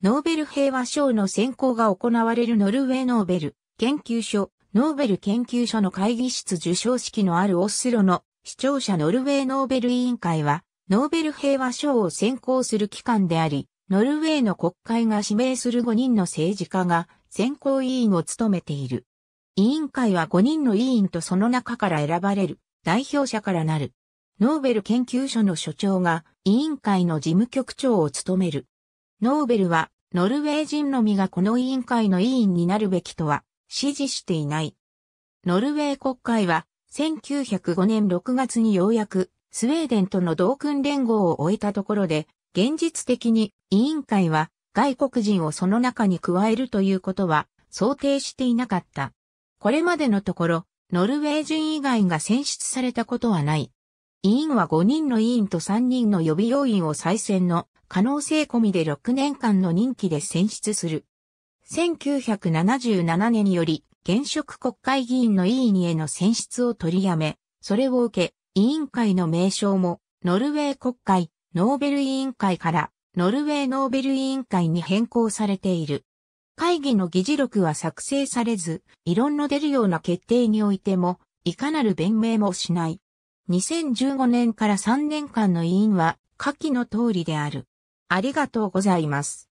ノーベル平和賞の選考が行われるノルウェーノーベル研究所、ノーベル研究所の会議室受賞式のあるオスロの視聴者ノルウェーノーベル委員会は、ノーベル平和賞を選考する機関であり、ノルウェーの国会が指名する5人の政治家が選考委員を務めている。委員会は5人の委員とその中から選ばれる代表者からなる。ノーベル研究所の所長が委員会の事務局長を務める。ノーベルは、ノルウェー人のみがこの委員会の委員になるべきとは、支持していない。ノルウェー国会は、1905年6月にようやく、スウェーデンとの同訓連合を終えたところで、現実的に委員会は外国人をその中に加えるということは想定していなかった。これまでのところ、ノルウェー人以外が選出されたことはない。委員は5人の委員と3人の予備要員を再選の可能性込みで6年間の任期で選出する。1977年により、現職国会議員の委員への選出を取りやめ、それを受け、委員会の名称も、ノルウェー国会、ノーベル委員会から、ノルウェーノーベル委員会に変更されている。会議の議事録は作成されず、異論の出るような決定においても、いかなる弁明もしない。2015年から3年間の委員は、下記の通りである。ありがとうございます。